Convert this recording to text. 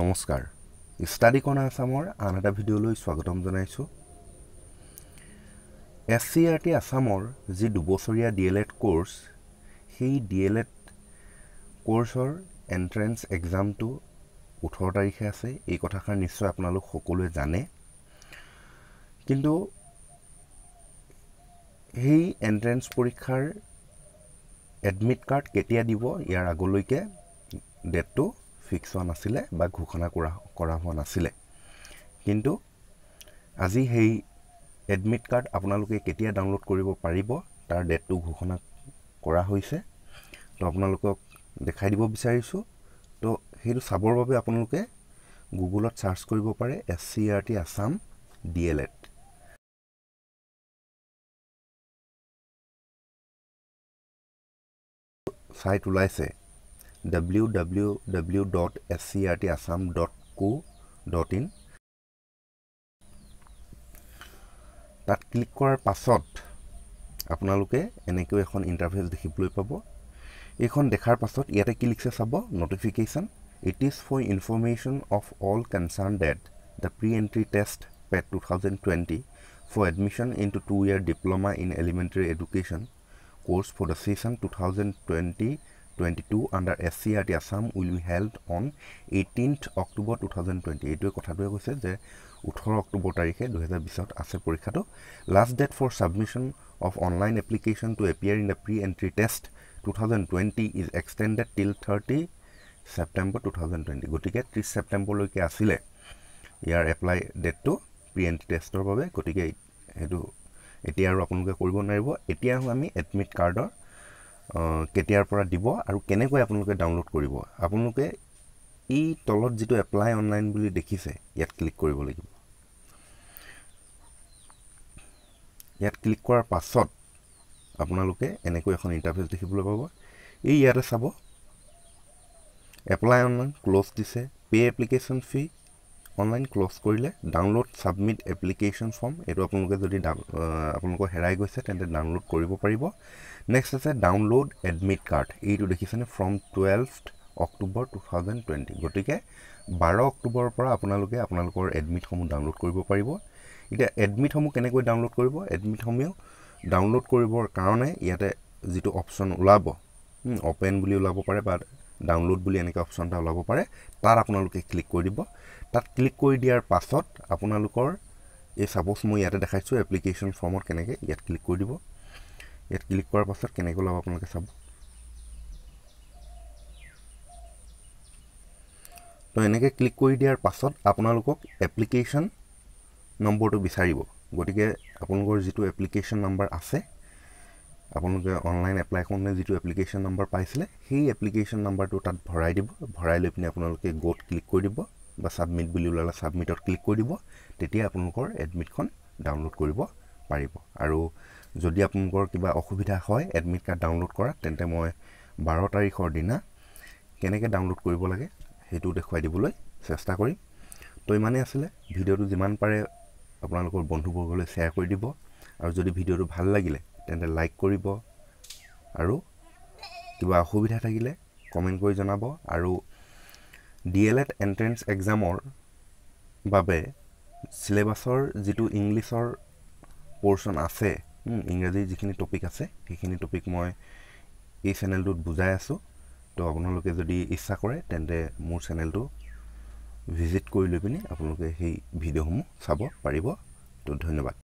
নমস্কাৰ study corner আছামৰ আন এটা ভিডিঅ'লৈ স্বাগতম জনাইছোঁ এছ চি আৰ টি আছামৰ যি দুবছৰীয়া ডি এল এড কৰ্চ সেই ডি এল এড কৰ্চৰ এণ্ট্ৰেঞ্চ এক্সামটো ওঠৰ তাৰিখে আছে এই কথাষাৰ নিশ্চয় আপোনালোক সকলোৱে জানে কিন্তু সেই এণ্ট্ৰেঞ্চ পৰীক্ষাৰ এডমিট কাৰ্ড কেতিয়া দিব ইয়াৰ আগলৈকে ডেটটো ফিক্স হোৱা নাছিলে বা ঘোষণা কৰা কৰা হোৱা নাছিলে কিন্তু আজি সেই এডমিট কাৰ্ড আপোনালোকে কেতিয়া ডাউনলোড কৰিব পাৰিব তাৰ ডেটটো ঘোষণা কৰা হৈছে তো আপোনালোকক দেখাই দিব বিচাৰিছোঁ তো সেইটো চাবৰ বাবে আপোনালোকে গুগলত চাৰ্চ কৰিব পাৰে S C R T Assam D El Ed site ওলাইছে W W W dot S C R T Assam dot co dot in তাত ক্লিক কৰাৰ পাছত আপোনালোকে এনেকৈ এখন ইণ্টাৰফেচ দেখিবলৈ পাব এইখন দেখাৰ পাছত ইয়াতে কি লিখিছে চাব notification it is for information of all concerned that the pre entry test PET two thousand twenty for admission into two year diploma in elementary education course for the session two thousand twenty 2022 under SCRT Assam will be held on 18th October 2020 এইটো কথাটো কৈছে যে 18 অক্টোবৰ তাৰিখে 2020ত আছে পৰীক্ষাটো last date for submission of online application to appear in the pre entry test 2020 is extended till 30 September 2020 গতিকে 30 September লৈকে আছিলে ইয়াৰ এপ্লাই ডেটটো প্ৰি এণ্ট্ৰি টেষ্টৰ বাবে গতিকে এইটো এতিয়া আৰু আপোনালোকে কৰিব নোৱাৰিব এতিয়া আমি এডমিট কাৰ্ডৰ কেতিয়াৰ পৰা দিব আৰু কেনেকৈ আপোনালোকে ডাউনলোড কৰিব আপোনালোকে এই তলত যিটো এপ্লাই অনলাইন বুলি দেখিছে ইয়াত ক্লিক কৰিব লাগিব ইয়াত ক্লিক কৰাৰ পাছত আপোনালোকে এনেকৈ এখন ইণ্টাৰফেচ দেখিবলৈ পাব এই ইয়াতে চাব এপ্লাই অনলাইন ক্ল'জ দিছে pay' application fee online close কৰিলে ডাউনলোড ছাবমিট এপ্লিকেশ্যন ফৰ্ম এইটো আপোনালোকে যদি আপোনালোকৰ হেৰাই গৈছে তেন্তে ডাউনলোড কৰিব পাৰিব নেক্সট আছে ডাউনলোড এডমিট কাৰ্ড এইটো দেখিছেনে from twelve October two thousand twenty গতিকে বাৰ অক্টোবৰৰ পৰা আপোনালোকে আপোনালোকৰ এডমিটসমূহ ডাউনলোড কৰিব পাৰিব এতিয়া এডমিটসমূহ কেনেকৈ ডাউনলোড কৰিব এডমিটসমূহ ডাউনলোড কৰিবৰ কাৰণে ইয়াতে যিটো অপশ্যন ওলাব অ'পেন বুলি ওলাব পাৰে বা ডাউনলোড বুলি এনেকৈ অপশ্যন এটা ওলাব পাৰে তাত আপোনালোকে ক্লিক কৰি দিব তাত ক্লিক কৰি দিয়াৰ পাছত আপোনালোকৰ এই চাপ'জ মই ইয়াতে দেখাইছোঁ এপ্লিকেশ্যন ফৰ্মত কেনেকৈ ইয়াত ক্লিক কৰি দিব ইয়াত ক্লিক কৰাৰ পাছত কেনেকৈ ওলাব আপোনালোকে চাব তো এনেকৈ ক্লিক কৰি দিয়াৰ পাছত আপোনালোকক এপ্লিকেশ্যন নম্বৰটো বিচাৰিব গতিকে আপোনালোকৰ যিটো এপ্লিকেশ্যন নম্বৰ আছে আপোনালোকে অনলাইন এপ্লাই কৰোঁতে যিটো এপ্লিকেশ্যন নম্বৰ পাইছিলে সেই এপ্লিকেশ্যন নম্বৰটো তাত ভৰাই দিব ভৰাই লৈ পিনি আপোনালোকে গ'ত ক্লিক কৰি দিব বা ছাবমিট বুলি ওলালে ছাবমিটত ক্লিক কৰি দিব তেতিয়া আপোনালোকৰ এডমিটখন ডাউনলোড কৰিব পাৰিব আৰু যদি আপোনালোকৰ কিবা অসুবিধা হয় এডমিট কাৰ্ড ডাউনলোড কৰাত তেন্তে মই বাৰ তাৰিখৰ দিনা কেনেকৈ ডাউনলোড কৰিব লাগে সেইটো দেখুৱাই দিবলৈ চেষ্টা কৰিম তো ইমানেই আছিলে ভিডিঅ'টো যিমান পাৰে আপোনালোকৰ বন্ধুবৰ্গলৈ শ্বেয়াৰ কৰি দিব আৰু যদি ভিডিঅ'টো ভাল লাগিলে তেন্তে লাইক কৰিব আৰু কিবা অসুবিধা থাকিলে কমেণ্ট কৰি জনাব আৰু ডি এল এড এণ্ট্ৰেঞ্চ এক্সামৰ বাবে চিলেবাছৰ যিটো ইংলিছৰ পৰ্চন আছে ইংৰাজীৰ যিখিনি টপিক আছে সেইখিনি টপিক মই এই চেনেলটোত বুজাই আছোঁ তো আপোনালোকে যদি ইচ্ছা কৰে তেন্তে মোৰ চেনেলটো ভিজিট কৰি লৈ পিনি আপোনালোকে সেই ভিডিঅ'সমূহ চাব পাৰিব তো ধন্যবাদ